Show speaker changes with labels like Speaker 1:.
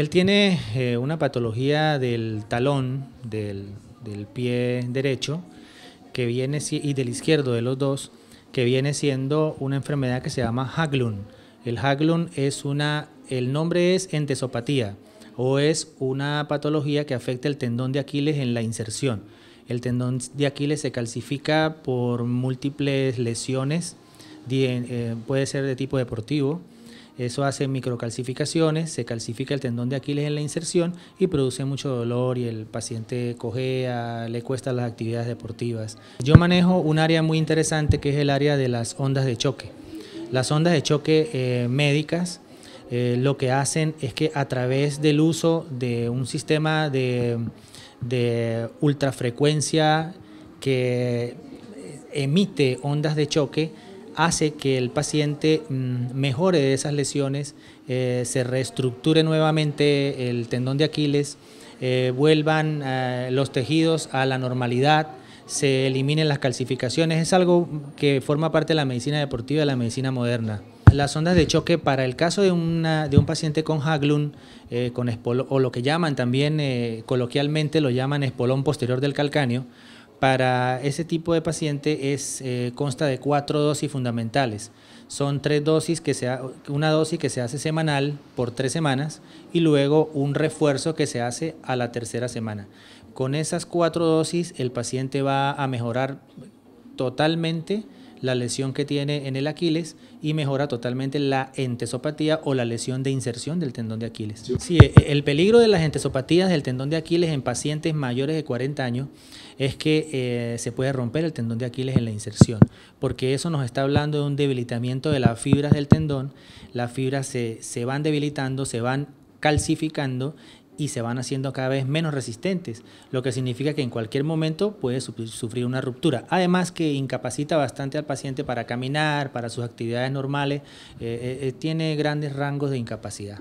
Speaker 1: Él tiene eh, una patología del talón, del, del, pie derecho, que viene, y del izquierdo de los dos, que viene siendo una enfermedad que se llama Haglund. El Haglund es una, el nombre es entesopatía o es una patología que afecta el tendón de Aquiles en la inserción. El tendón de Aquiles se calcifica por múltiples lesiones, eh, puede ser de tipo deportivo, eso hace microcalcificaciones, se calcifica el tendón de Aquiles en la inserción y produce mucho dolor y el paciente cojea, le cuesta las actividades deportivas. Yo manejo un área muy interesante que es el área de las ondas de choque. Las ondas de choque eh, médicas eh, lo que hacen es que a través del uso de un sistema de, de ultrafrecuencia que eh, emite ondas de choque, hace que el paciente mm, mejore de esas lesiones, eh, se reestructure nuevamente el tendón de Aquiles, eh, vuelvan eh, los tejidos a la normalidad, se eliminen las calcificaciones. Es algo que forma parte de la medicina deportiva, de la medicina moderna. Las ondas de choque para el caso de, un paciente con Haglund, con o lo que llaman también coloquialmente, lo llaman espolón posterior del calcáneo, para ese tipo de paciente es, eh, consta de cuatro dosis fundamentales. Son tres dosis que se una dosis que se hace semanal por tres semanas y luego un refuerzo que se hace a la tercera semana. Con esas cuatro dosis el paciente va a mejorar totalmente la lesión que tiene en el Aquiles y mejora totalmente la entesopatía o la lesión de inserción del tendón de Aquiles. Sí, e, el peligro de las entesopatías del tendón de Aquiles en pacientes mayores de 40 años es que eh, se puede romper el tendón de Aquiles en la inserción, porque eso nos está hablando de un debilitamiento de las fibras del tendón, las fibras se, se van debilitando, se van calcificando y se van haciendo cada vez menos resistentes, lo que significa que en cualquier momento puede sufrir una ruptura. Además que incapacita bastante al paciente para caminar, para sus actividades normales, eh, eh, eh, tiene grandes rangos de incapacidad.